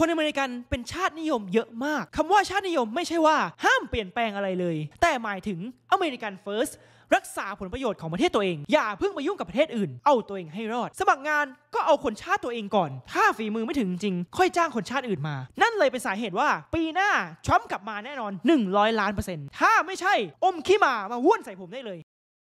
คนอเมริกันเป็นชาตินิยมเยอะมาก คำว่าชาตินิยมไม่ใช่ว่า ห้ามเปลี่ยนแปลงอะไรเลย แต่หมายถึงอเมริกันเฟิร์สรักษาผลประโยชน์ของประเทศตัวเอง อย่าเพิ่งไปยุ่งกับประเทศอื่น เอาตัวเองให้รอด สมัครงานก็เอาคนชาติตัวเองก่อน ถ้าฝีมือไม่ถึงจริง ค่อยจ้างคนชาติอื่นมา นั่นเลยเป็นสาเหตุว่า ปีหน้าทรัมป์กลับมาแน่นอน 100ล้านเปอร์เซ็นต์ ถ้าไม่ใช่อมขี้หมามาว่นใส่ผมได้เลย